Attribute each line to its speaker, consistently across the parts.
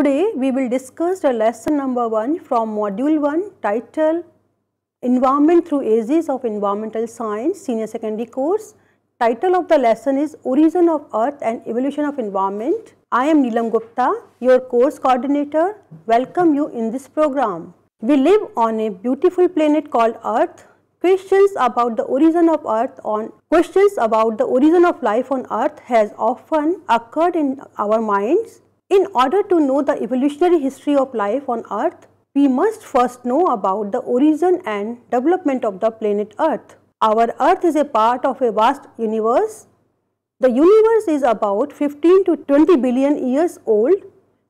Speaker 1: Today we will discuss the lesson number 1 from module 1 title Environment through Ages of Environmental Science Senior Secondary course. Title of the lesson is Origin of Earth and Evolution of Environment. I am Neelam Gupta, your course coordinator. Welcome you in this program. We live on a beautiful planet called Earth Questions about the origin of earth on questions about the origin of life on earth has often occurred in our minds. In order to know the evolutionary history of life on earth, we must first know about the origin and development of the planet earth. Our earth is a part of a vast universe. The universe is about 15 to 20 billion years old.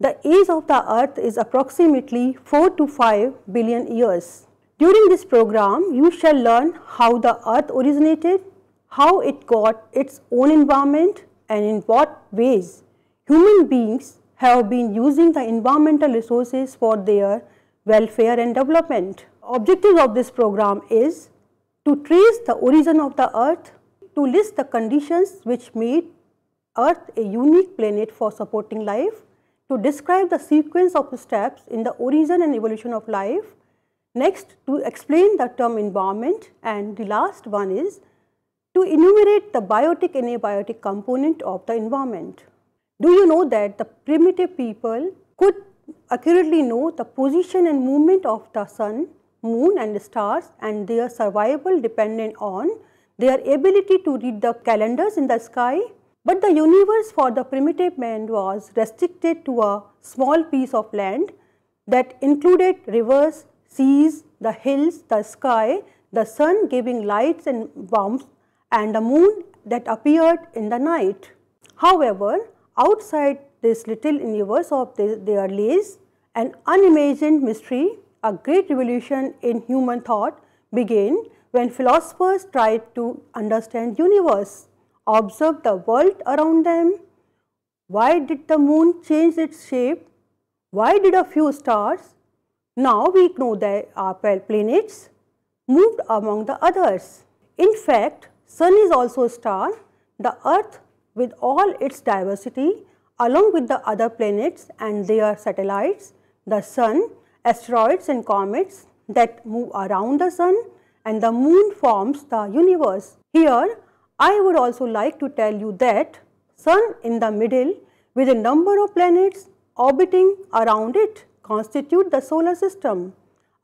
Speaker 1: The age of the earth is approximately 4 to 5 billion years. During this program, you shall learn how the earth originated, how it got its own environment and in what ways human beings have been using the environmental resources for their welfare and development. Objective of this program is to trace the origin of the earth, to list the conditions which made earth a unique planet for supporting life, to describe the sequence of steps in the origin and evolution of life, next to explain the term environment and the last one is to enumerate the biotic and abiotic component of the environment. Do you know that the primitive people could accurately know the position and movement of the sun, moon and stars and their survival dependent on their ability to read the calendars in the sky. But the universe for the primitive man was restricted to a small piece of land that included rivers, seas, the hills, the sky, the sun giving lights and warmth and the moon that appeared in the night. However, outside this little universe of the, their lays, an unimagined mystery, a great revolution in human thought began when philosophers tried to understand universe, observe the world around them. Why did the moon change its shape? Why did a few stars, now we know that our planets, moved among the others? In fact, sun is also a star, the earth with all its diversity along with the other planets and their satellites, the sun, asteroids and comets that move around the sun and the moon forms the universe. Here I would also like to tell you that sun in the middle with a number of planets orbiting around it constitute the solar system.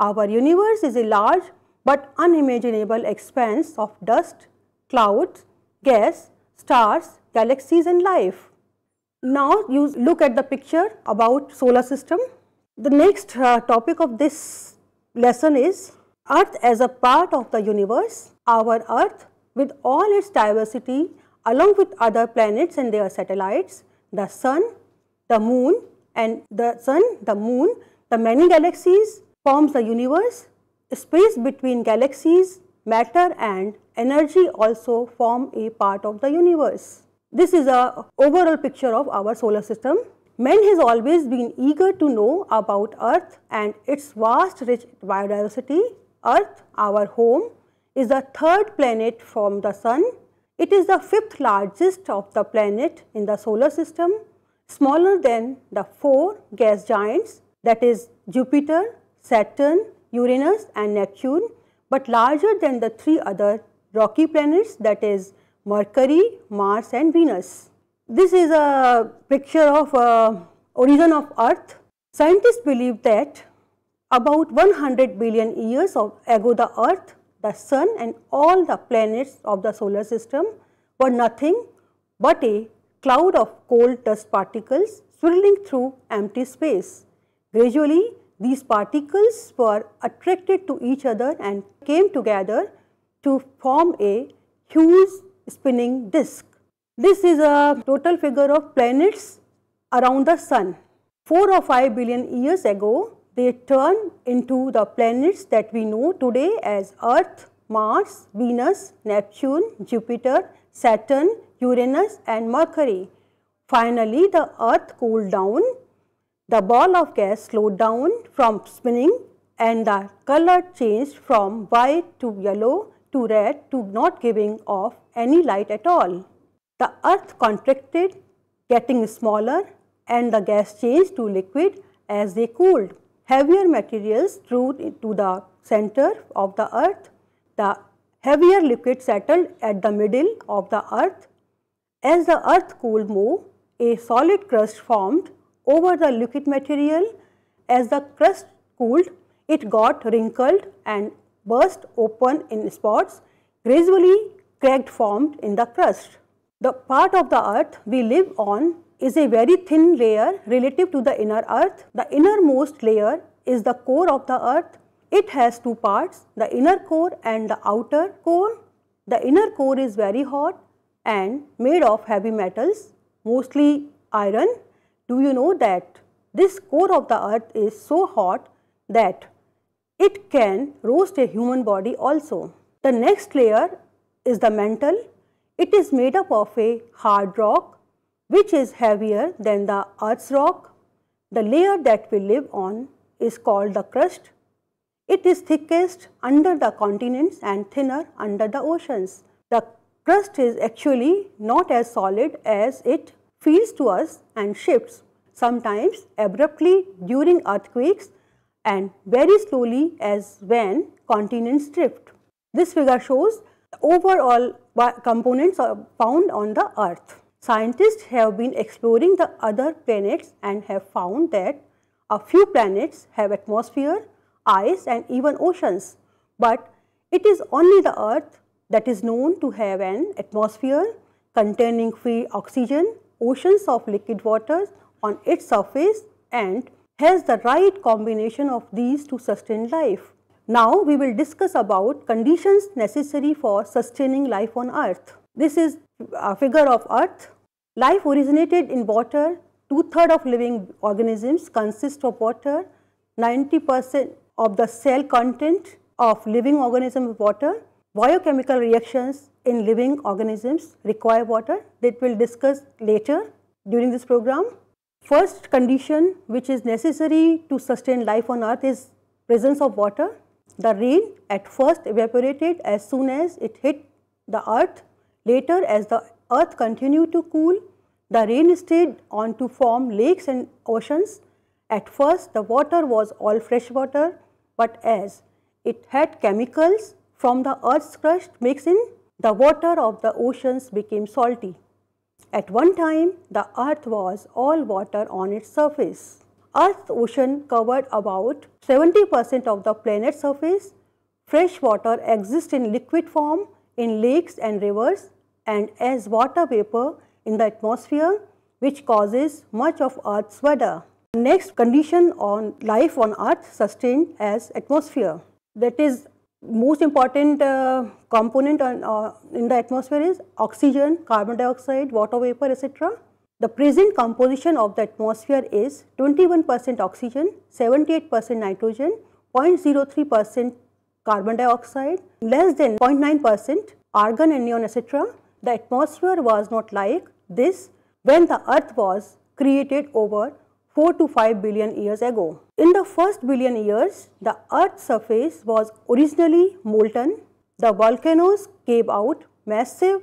Speaker 1: Our universe is a large but unimaginable expanse of dust, clouds, gas stars, galaxies and life. Now you look at the picture about solar system. The next uh, topic of this lesson is Earth as a part of the universe, our Earth with all its diversity along with other planets and their satellites, the sun, the moon and the sun, the moon, the many galaxies forms the universe, space between galaxies matter and energy also form a part of the universe. This is a overall picture of our solar system. Man has always been eager to know about Earth and its vast rich biodiversity. Earth, our home, is the third planet from the sun. It is the fifth largest of the planet in the solar system, smaller than the four gas giants that is Jupiter, Saturn, Uranus and Neptune but larger than the three other rocky planets that is Mercury, Mars and Venus. This is a picture of uh, origin of Earth. Scientists believe that about 100 billion years ago the Earth, the Sun and all the planets of the solar system were nothing but a cloud of cold dust particles swirling through empty space. Gradually, these particles were attracted to each other and came together to form a huge spinning disk. This is a total figure of planets around the sun. 4 or 5 billion years ago, they turned into the planets that we know today as Earth, Mars, Venus, Neptune, Jupiter, Saturn, Uranus and Mercury. Finally, the earth cooled down the ball of gas slowed down from spinning and the color changed from white to yellow to red to not giving off any light at all. The earth contracted, getting smaller and the gas changed to liquid as they cooled. Heavier materials drew to the center of the earth. The heavier liquid settled at the middle of the earth. As the earth cooled more, a solid crust formed over the liquid material. As the crust cooled, it got wrinkled and burst open in spots. Gradually, crack formed in the crust. The part of the earth we live on is a very thin layer relative to the inner earth. The innermost layer is the core of the earth. It has two parts, the inner core and the outer core. The inner core is very hot and made of heavy metals, mostly iron do you know that this core of the earth is so hot that it can roast a human body also. The next layer is the mantle. It is made up of a hard rock which is heavier than the earth's rock. The layer that we live on is called the crust. It is thickest under the continents and thinner under the oceans. The crust is actually not as solid as it Feels to us and shifts, sometimes abruptly during earthquakes and very slowly as when continents drift. This figure shows the overall components found on the earth. Scientists have been exploring the other planets and have found that a few planets have atmosphere, ice and even oceans, but it is only the earth that is known to have an atmosphere containing free oxygen oceans of liquid waters on its surface and has the right combination of these to sustain life. Now we will discuss about conditions necessary for sustaining life on earth. This is a figure of earth. Life originated in water, two third of living organisms consist of water, 90 percent of the cell content of living organism is water Biochemical reactions in living organisms require water that we'll discuss later during this program. First condition which is necessary to sustain life on earth is presence of water. The rain at first evaporated as soon as it hit the earth. Later as the earth continued to cool, the rain stayed on to form lakes and oceans. At first the water was all fresh water but as it had chemicals from the earth's crust mixing the water of the oceans became salty. At one time, the earth was all water on its surface. Earth's ocean covered about 70% of the planet's surface. Fresh water exists in liquid form in lakes and rivers and as water vapor in the atmosphere which causes much of Earth's weather. Next condition on life on Earth sustained as atmosphere that is most important uh, component on, uh, in the atmosphere is oxygen, carbon dioxide, water vapor etc. The present composition of the atmosphere is 21% oxygen, 78% nitrogen, 0.03% carbon dioxide, less than 0.9% argon and neon etc. The atmosphere was not like this when the earth was created over 4 to 5 billion years ago. In the first billion years, the Earth's surface was originally molten. The volcanoes gave out massive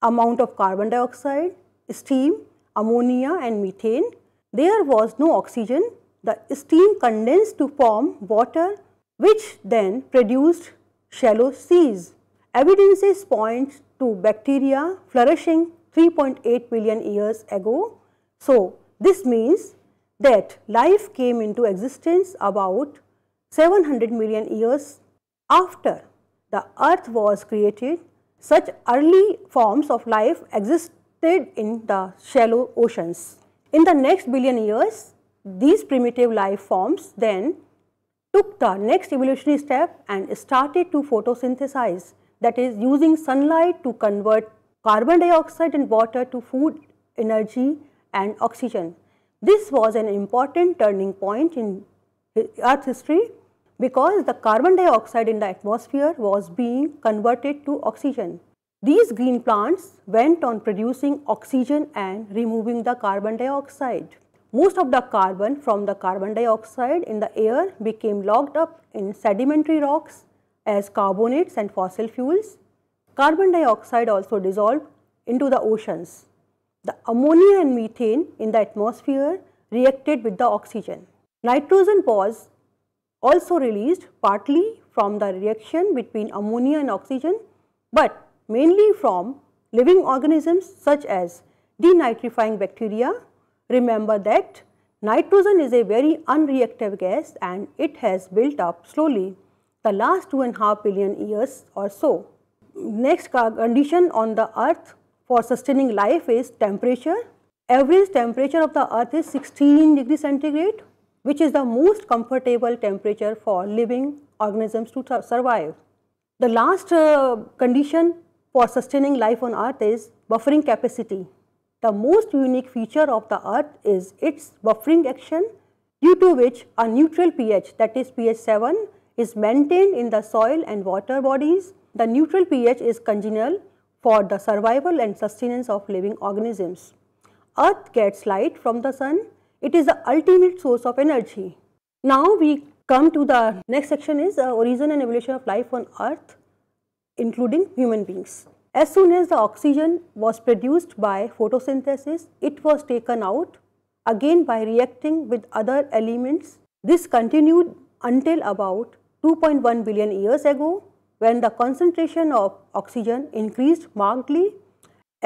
Speaker 1: amount of carbon dioxide, steam, ammonia and methane. There was no oxygen. The steam condensed to form water which then produced shallow seas. Evidences point to bacteria flourishing 3.8 billion years ago. So, this means that life came into existence about 700 million years after the earth was created. Such early forms of life existed in the shallow oceans. In the next billion years, these primitive life forms then took the next evolutionary step and started to photosynthesize that is using sunlight to convert carbon dioxide and water to food, energy and oxygen. This was an important turning point in Earth history because the carbon dioxide in the atmosphere was being converted to oxygen. These green plants went on producing oxygen and removing the carbon dioxide. Most of the carbon from the carbon dioxide in the air became locked up in sedimentary rocks as carbonates and fossil fuels. Carbon dioxide also dissolved into the oceans. The ammonia and methane in the atmosphere reacted with the oxygen. Nitrogen was also released partly from the reaction between ammonia and oxygen, but mainly from living organisms such as denitrifying bacteria. Remember that nitrogen is a very unreactive gas and it has built up slowly the last two and a half billion years or so. Next condition on the earth for sustaining life is temperature. Average temperature of the earth is 16 degree centigrade which is the most comfortable temperature for living organisms to survive. The last uh, condition for sustaining life on earth is buffering capacity. The most unique feature of the earth is its buffering action due to which a neutral pH that is pH 7 is maintained in the soil and water bodies. The neutral pH is congenial for the survival and sustenance of living organisms. Earth gets light from the sun. It is the ultimate source of energy. Now we come to the next section is uh, origin and evolution of life on earth including human beings. As soon as the oxygen was produced by photosynthesis, it was taken out again by reacting with other elements. This continued until about 2.1 billion years ago when the concentration of oxygen increased markedly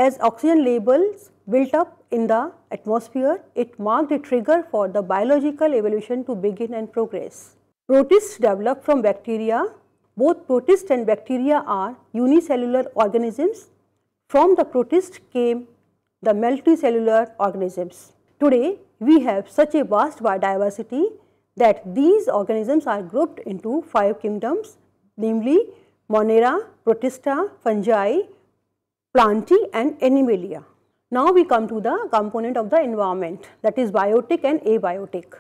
Speaker 1: as oxygen levels built up in the atmosphere, it marked a trigger for the biological evolution to begin and progress. Protists developed from bacteria. Both protists and bacteria are unicellular organisms. From the protist came the multicellular organisms. Today, we have such a vast biodiversity that these organisms are grouped into five kingdoms, namely Monera, Protista, fungi, plantae and animalia. Now we come to the component of the environment that is biotic and abiotic.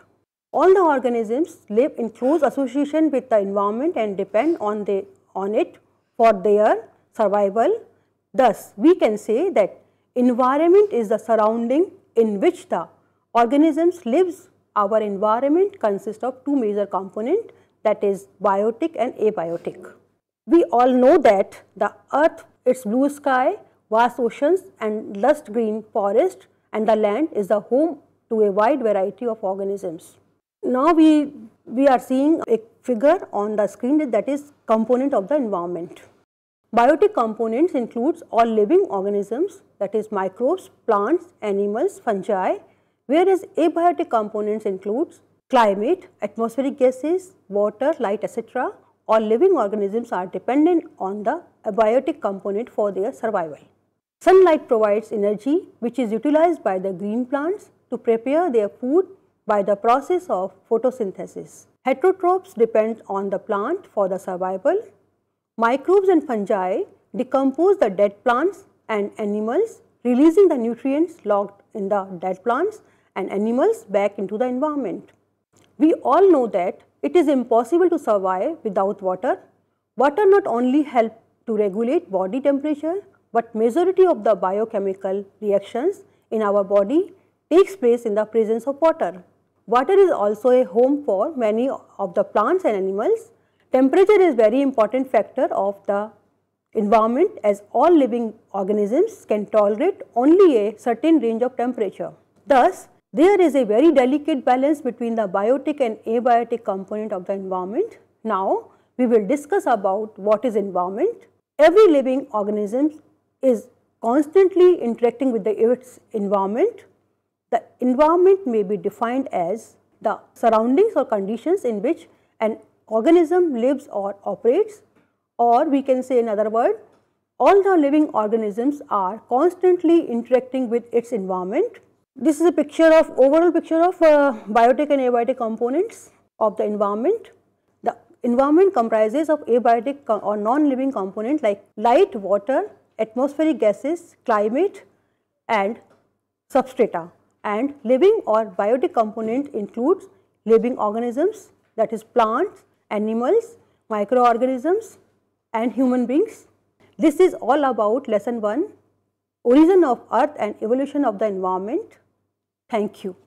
Speaker 1: All the organisms live in close association with the environment and depend on, the, on it for their survival. Thus, we can say that environment is the surrounding in which the organisms lives. Our environment consists of two major component that is biotic and abiotic. We all know that the earth, its blue sky, vast oceans and lush green forest and the land is the home to a wide variety of organisms. Now we, we are seeing a figure on the screen that is component of the environment. Biotic components includes all living organisms that is microbes, plants, animals, fungi whereas abiotic components includes climate, atmospheric gases, water, light etc all living organisms are dependent on the abiotic component for their survival. Sunlight provides energy which is utilized by the green plants to prepare their food by the process of photosynthesis. Heterotrophs depend on the plant for the survival. Microbes and fungi decompose the dead plants and animals releasing the nutrients locked in the dead plants and animals back into the environment. We all know that it is impossible to survive without water. Water not only help to regulate body temperature, but majority of the biochemical reactions in our body takes place in the presence of water. Water is also a home for many of the plants and animals. Temperature is very important factor of the environment as all living organisms can tolerate only a certain range of temperature. Thus, there is a very delicate balance between the biotic and abiotic component of the environment. Now, we will discuss about what is environment. Every living organism is constantly interacting with the, its environment. The environment may be defined as the surroundings or conditions in which an organism lives or operates or we can say in other words, all the living organisms are constantly interacting with its environment this is a picture of overall picture of uh, biotic and abiotic components of the environment. The environment comprises of abiotic or non-living component like light, water, atmospheric gases, climate and substrata and living or biotic component includes living organisms that is plants, animals, microorganisms and human beings. This is all about lesson 1 origin of earth and evolution of the environment. Thank you.